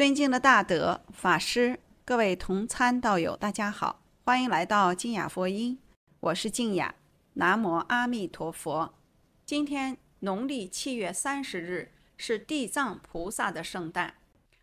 尊敬的大德法师，各位同参道友，大家好，欢迎来到静雅佛音。我是静雅，南无阿弥陀佛。今天农历七月三十日是地藏菩萨的圣诞。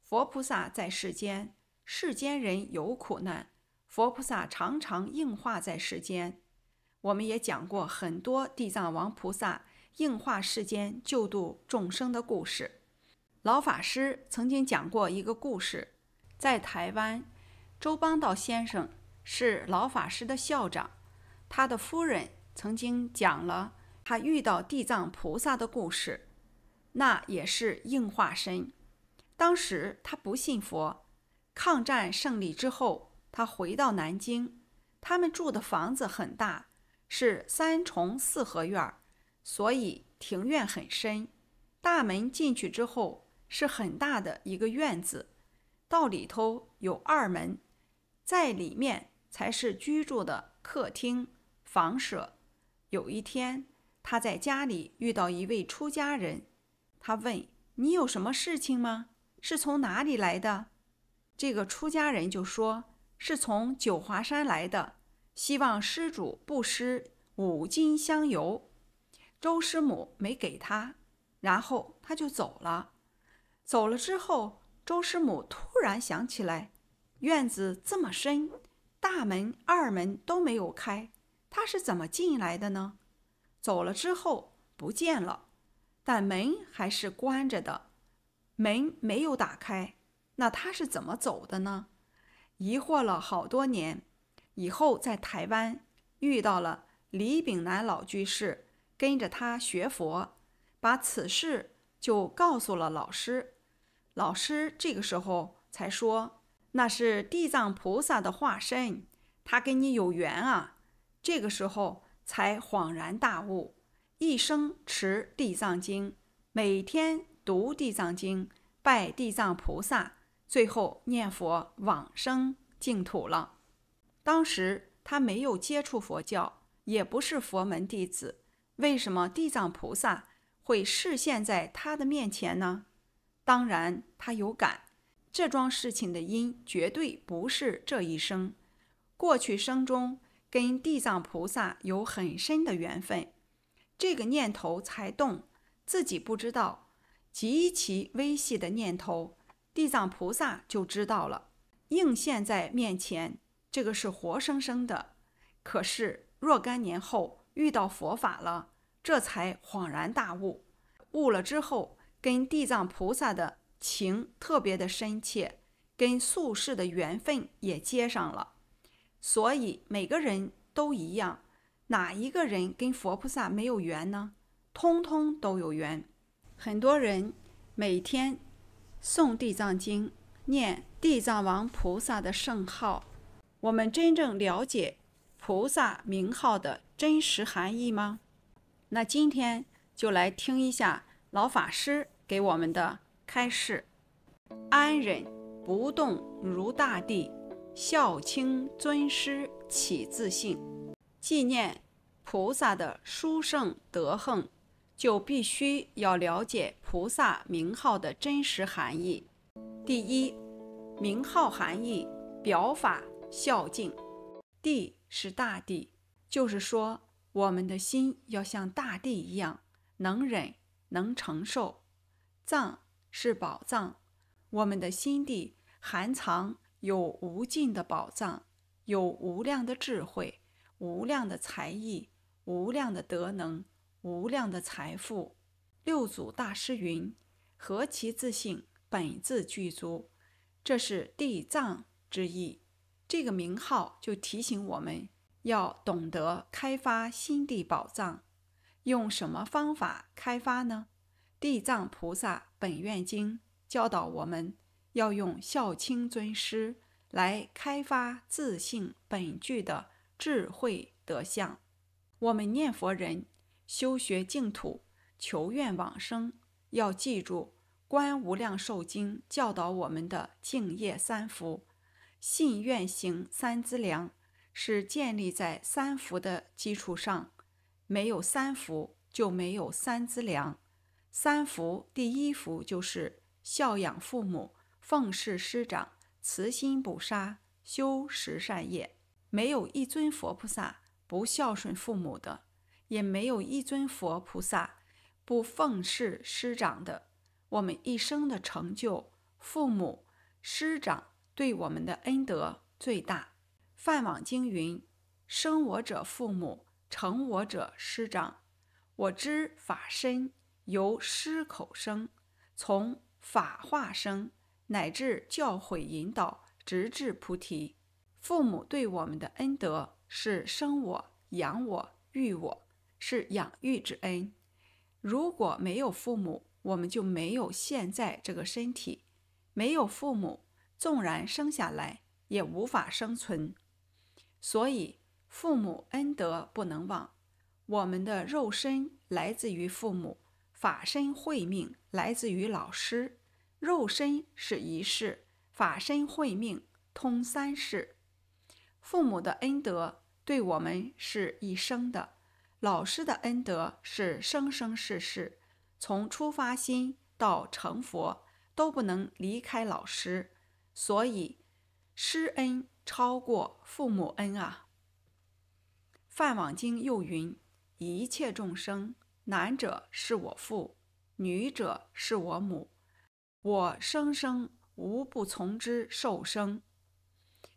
佛菩萨在世间，世间人有苦难，佛菩萨常常应化在世间。我们也讲过很多地藏王菩萨应化世间救度众生的故事。老法师曾经讲过一个故事，在台湾，周邦道先生是老法师的校长，他的夫人曾经讲了他遇到地藏菩萨的故事，那也是应化身。当时他不信佛，抗战胜利之后，他回到南京，他们住的房子很大，是三重四合院，所以庭院很深，大门进去之后。是很大的一个院子，到里头有二门，在里面才是居住的客厅房舍。有一天，他在家里遇到一位出家人，他问：“你有什么事情吗？是从哪里来的？”这个出家人就说：“是从九华山来的，希望施主布施五金香油。”周师母没给他，然后他就走了。走了之后，周师母突然想起来，院子这么深，大门、二门都没有开，他是怎么进来的呢？走了之后不见了，但门还是关着的，门没有打开，那他是怎么走的呢？疑惑了好多年，以后在台湾遇到了李炳南老居士，跟着他学佛，把此事就告诉了老师。老师这个时候才说：“那是地藏菩萨的化身，他跟你有缘啊。”这个时候才恍然大悟，一生持地藏经，每天读地藏经，拜地藏菩萨，最后念佛往生净土了。当时他没有接触佛教，也不是佛门弟子，为什么地藏菩萨会示现在他的面前呢？当然，他有感这桩事情的因，绝对不是这一生。过去生中跟地藏菩萨有很深的缘分，这个念头才动，自己不知道，极其微细的念头，地藏菩萨就知道了，映现在面前，这个是活生生的。可是若干年后遇到佛法了，这才恍然大悟，悟了之后。跟地藏菩萨的情特别的深切，跟宿世的缘分也接上了，所以每个人都一样，哪一个人跟佛菩萨没有缘呢？通通都有缘。很多人每天诵地藏经，念地藏王菩萨的圣号，我们真正了解菩萨名号的真实含义吗？那今天就来听一下。老法师给我们的开示：安忍不动如大地，孝亲尊师启自信。纪念菩萨的殊胜德行，就必须要了解菩萨名号的真实含义。第一，名号含义表法孝敬，地是大地，就是说我们的心要像大地一样能忍。能承受，藏是宝藏。我们的心地含藏有无尽的宝藏，有无量的智慧，无量的才艺，无量的德能，无量的财富。六祖大师云：“何其自信，本自具足。”这是地藏之意。这个名号就提醒我们要懂得开发心地宝藏。用什么方法开发呢？地藏菩萨本愿经教导我们要用孝亲尊师来开发自性本具的智慧德相。我们念佛人修学净土、求愿往生，要记住观无量寿经教导我们的敬业三福、信愿行三资粮，是建立在三福的基础上。没有三福，就没有三资粮。三福第一福就是孝养父母、奉事师长、慈心不杀、修十善业。没有一尊佛菩萨不孝顺父母的，也没有一尊佛菩萨不奉事师长的。我们一生的成就，父母、师长对我们的恩德最大。《饭网经》云：“生我者父母。”成我者师长，我知法身由师口生，从法化生，乃至教诲引导，直至菩提。父母对我们的恩德是生我、养我、育我，是养育之恩。如果没有父母，我们就没有现在这个身体；没有父母，纵然生下来也无法生存。所以。父母恩德不能忘，我们的肉身来自于父母，法身慧命来自于老师。肉身是一世，法身慧命通三世。父母的恩德对我们是一生的，老师的恩德是生生世世。从出发心到成佛，都不能离开老师，所以师恩超过父母恩啊。《梵网经》又云：“一切众生，男者是我父，女者是我母，我生生无不从之受生。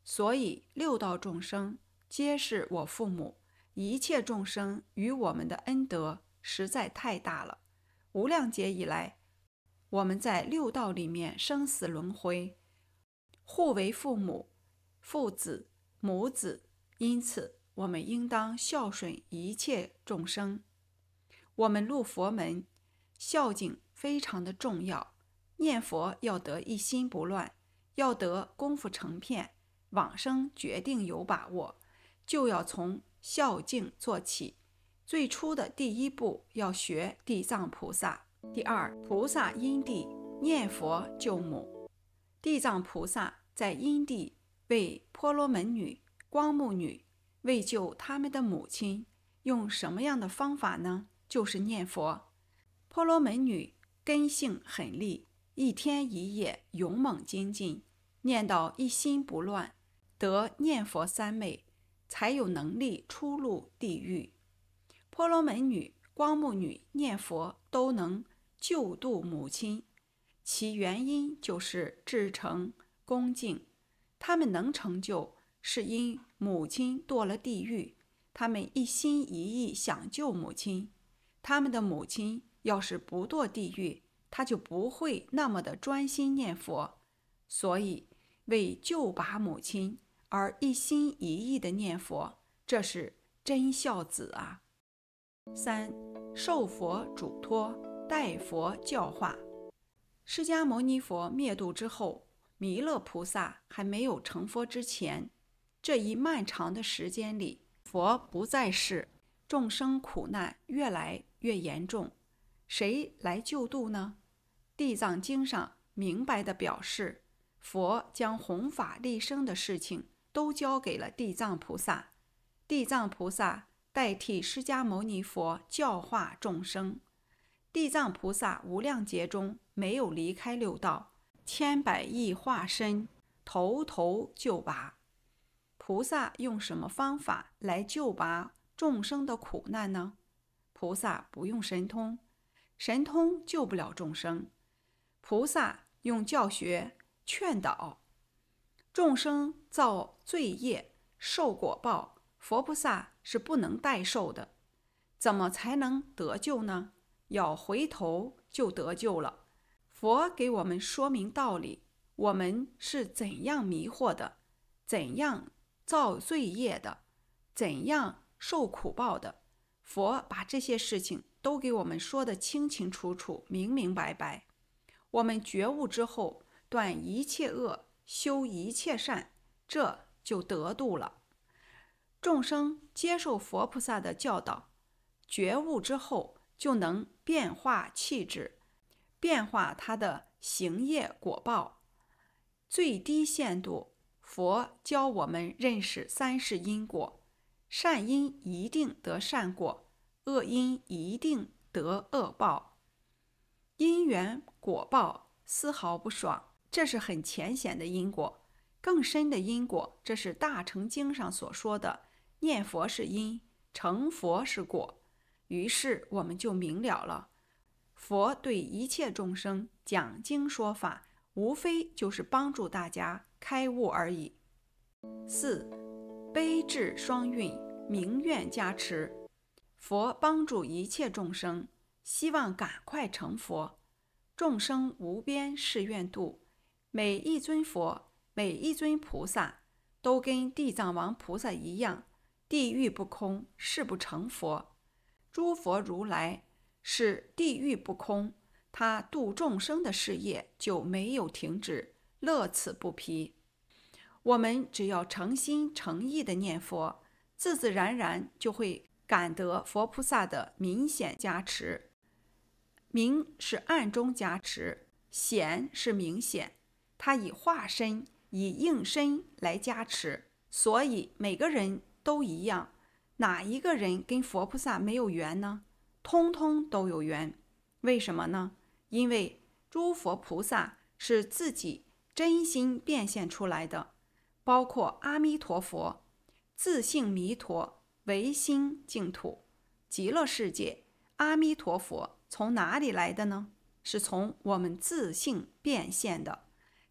所以六道众生皆是我父母。一切众生与我们的恩德实在太大了。无量劫以来，我们在六道里面生死轮回，互为父母、父子、母子，因此。”我们应当孝顺一切众生。我们入佛门，孝敬非常的重要。念佛要得一心不乱，要得功夫成片，往生决定有把握，就要从孝敬做起。最初的第一步要学地藏菩萨。第二，菩萨因地念佛救母。地藏菩萨在因地为婆罗门女、光目女。为救他们的母亲，用什么样的方法呢？就是念佛。婆罗门女根性很厉，一天一夜勇猛精进，念到一心不乱，得念佛三昧，才有能力出入地狱。婆罗门女、光目女念佛都能救度母亲，其原因就是至诚恭敬。他们能成就，是因。母亲堕了地狱，他们一心一意想救母亲。他们的母亲要是不堕地狱，他就不会那么的专心念佛。所以为救拔母亲而一心一意的念佛，这是真孝子啊。三受佛嘱托，待佛教化。释迦牟尼佛灭度之后，弥勒菩萨还没有成佛之前。这一漫长的时间里，佛不在世，众生苦难越来越严重，谁来救度呢？《地藏经》上明白的表示，佛将弘法立生的事情都交给了地藏菩萨，地藏菩萨代替释迦牟尼佛教化众生。地藏菩萨无量劫中没有离开六道，千百亿化身头头就拔。菩萨用什么方法来救拔众生的苦难呢？菩萨不用神通，神通救不了众生。菩萨用教学劝导众生造罪业受果报，佛菩萨是不能代受的。怎么才能得救呢？要回头就得救了。佛给我们说明道理，我们是怎样迷惑的，怎样。造罪业的，怎样受苦报的？佛把这些事情都给我们说的清清楚楚、明明白白。我们觉悟之后，断一切恶，修一切善，这就得度了。众生接受佛菩萨的教导，觉悟之后，就能变化气质，变化他的行业果报，最低限度。佛教我们认识三世因果，善因一定得善果，恶因一定得恶报。因缘果报丝毫不爽，这是很浅显的因果。更深的因果，这是《大乘经》上所说的：念佛是因，成佛是果。于是我们就明了了，佛对一切众生讲经说法，无非就是帮助大家。开悟而已。四悲智双运，明愿加持，佛帮助一切众生，希望赶快成佛。众生无边誓愿度，每一尊佛，每一尊菩萨，都跟地藏王菩萨一样，地狱不空，誓不成佛。诸佛如来是地狱不空，他度众生的事业就没有停止。乐此不疲。我们只要诚心诚意的念佛，自自然然就会感得佛菩萨的明显加持。明是暗中加持，显是明显，他以化身、以应身来加持。所以每个人都一样，哪一个人跟佛菩萨没有缘呢？通通都有缘。为什么呢？因为诸佛菩萨是自己。真心变现出来的，包括阿弥陀佛、自性弥陀、唯心净土、极乐世界。阿弥陀佛从哪里来的呢？是从我们自性变现的。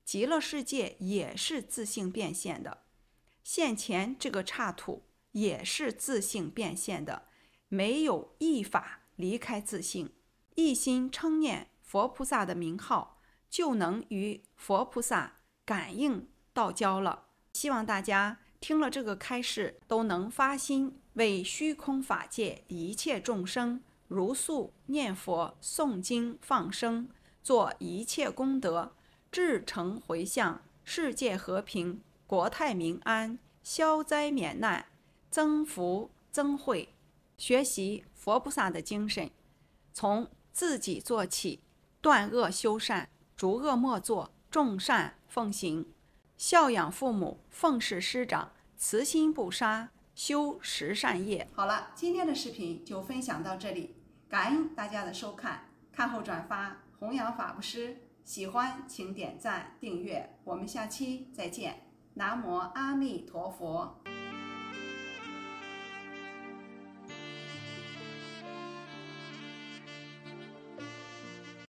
极乐世界也是自性变现的。现前这个刹土也是自性变现的，没有一法离开自性，一心称念佛菩萨的名号。就能与佛菩萨感应道交了。希望大家听了这个开示，都能发心为虚空法界一切众生如素念佛、诵经、放生、做一切功德，至诚回向，世界和平、国泰民安、消灾免难、增福增慧。学习佛菩萨的精神，从自己做起，断恶修善。逐恶莫作，众善奉行，孝养父母，奉事师长，慈心不杀，修十善业。好了，今天的视频就分享到这里，感恩大家的收看，看后转发，弘扬法布施，喜欢请点赞订阅，我们下期再见，南无阿弥陀佛。